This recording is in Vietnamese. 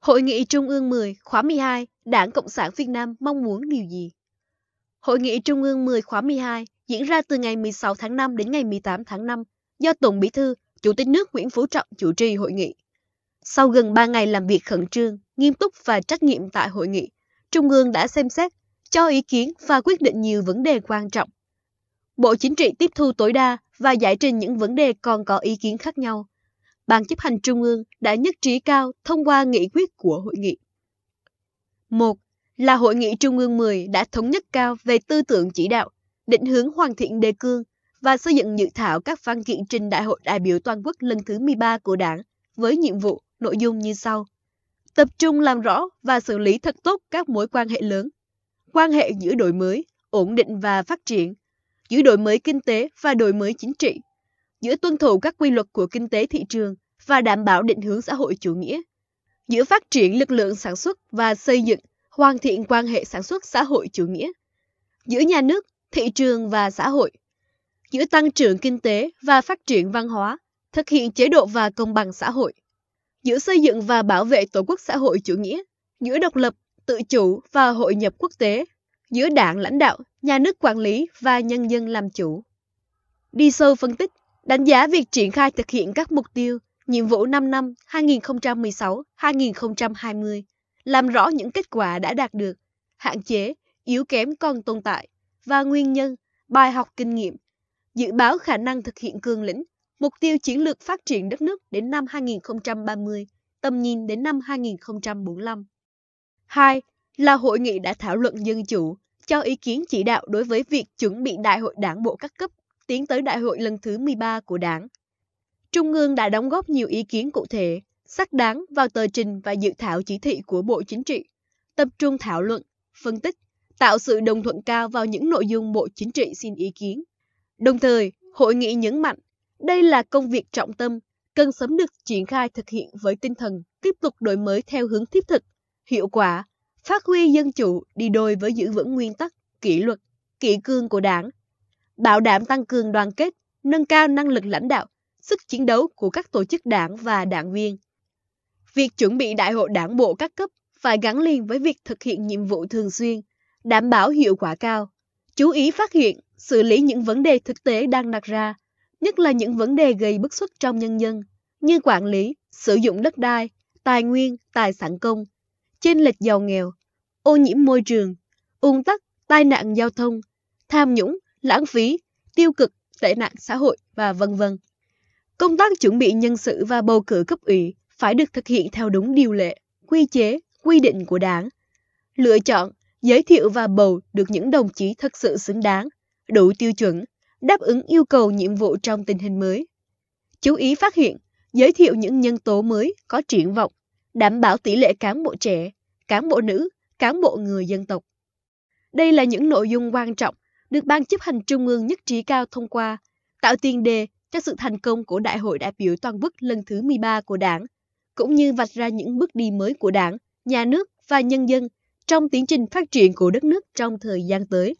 Hội nghị Trung ương 10 khóa 12, Đảng Cộng sản Việt Nam mong muốn điều gì? Hội nghị Trung ương 10 khóa 12 diễn ra từ ngày 16 tháng 5 đến ngày 18 tháng 5 do Tổng Bí thư, Chủ tịch nước Nguyễn Phú Trọng chủ trì hội nghị. Sau gần 3 ngày làm việc khẩn trương, nghiêm túc và trách nhiệm tại hội nghị, Trung ương đã xem xét, cho ý kiến và quyết định nhiều vấn đề quan trọng. Bộ Chính trị tiếp thu tối đa và giải trình những vấn đề còn có ý kiến khác nhau. Ban chấp hành Trung ương đã nhất trí cao thông qua nghị quyết của hội nghị. Một là Hội nghị Trung ương 10 đã thống nhất cao về tư tưởng chỉ đạo, định hướng hoàn thiện đề cương và xây dựng dự thảo các văn kiện trình Đại hội đại biểu toàn quốc lần thứ 13 của Đảng với nhiệm vụ, nội dung như sau. Tập trung làm rõ và xử lý thật tốt các mối quan hệ lớn, quan hệ giữa đổi mới, ổn định và phát triển, giữa đổi mới kinh tế và đổi mới chính trị, giữa tuân thủ các quy luật của kinh tế thị trường và đảm bảo định hướng xã hội chủ nghĩa, giữa phát triển lực lượng sản xuất và xây dựng hoàn thiện quan hệ sản xuất xã hội chủ nghĩa, giữa nhà nước, thị trường và xã hội, giữa tăng trưởng kinh tế và phát triển văn hóa, thực hiện chế độ và công bằng xã hội, giữa xây dựng và bảo vệ tổ quốc xã hội chủ nghĩa, giữa độc lập, tự chủ và hội nhập quốc tế, giữa đảng lãnh đạo, nhà nước quản lý và nhân dân làm chủ. Đi sâu phân tích đánh giá việc triển khai thực hiện các mục tiêu, nhiệm vụ 5 năm 2016-2020, làm rõ những kết quả đã đạt được, hạn chế, yếu kém còn tồn tại và nguyên nhân, bài học kinh nghiệm, dự báo khả năng thực hiện cường lĩnh, mục tiêu chiến lược phát triển đất nước đến năm 2030, tầm nhìn đến năm 2045. 2. Là hội nghị đã thảo luận dân chủ, cho ý kiến chỉ đạo đối với việc chuẩn bị đại hội đảng bộ các cấp tiến tới đại hội lần thứ 13 của đảng. Trung ương đã đóng góp nhiều ý kiến cụ thể, xác đáng vào tờ trình và dự thảo chỉ thị của Bộ Chính trị, tập trung thảo luận, phân tích, tạo sự đồng thuận cao vào những nội dung Bộ Chính trị xin ý kiến. Đồng thời, hội nghị nhấn mạnh, đây là công việc trọng tâm, cần sớm được triển khai thực hiện với tinh thần tiếp tục đổi mới theo hướng thiết thực, hiệu quả, phát huy dân chủ đi đôi với giữ vững nguyên tắc, kỷ luật, kỷ cương của đảng, bảo đảm tăng cường đoàn kết, nâng cao năng lực lãnh đạo, sức chiến đấu của các tổ chức đảng và đảng viên. Việc chuẩn bị đại hội đảng bộ các cấp phải gắn liền với việc thực hiện nhiệm vụ thường xuyên, đảm bảo hiệu quả cao. Chú ý phát hiện, xử lý những vấn đề thực tế đang đặt ra, nhất là những vấn đề gây bức xúc trong nhân dân, như quản lý, sử dụng đất đai, tài nguyên, tài sản công, chênh lệch giàu nghèo, ô nhiễm môi trường, ùn tắc, tai nạn giao thông, tham nhũng, lãng phí, tiêu cực, tệ nạn xã hội và vân vân. Công tác chuẩn bị nhân sự và bầu cử cấp ủy phải được thực hiện theo đúng điều lệ, quy chế, quy định của đảng. Lựa chọn, giới thiệu và bầu được những đồng chí thật sự xứng đáng, đủ tiêu chuẩn, đáp ứng yêu cầu nhiệm vụ trong tình hình mới. Chú ý phát hiện, giới thiệu những nhân tố mới có triển vọng, đảm bảo tỷ lệ cán bộ trẻ, cán bộ nữ, cán bộ người dân tộc. Đây là những nội dung quan trọng được Ban chấp hành Trung ương nhất trí cao thông qua, tạo tiền đề cho sự thành công của Đại hội đại biểu toàn quốc lần thứ 13 của Đảng, cũng như vạch ra những bước đi mới của Đảng, nhà nước và nhân dân trong tiến trình phát triển của đất nước trong thời gian tới.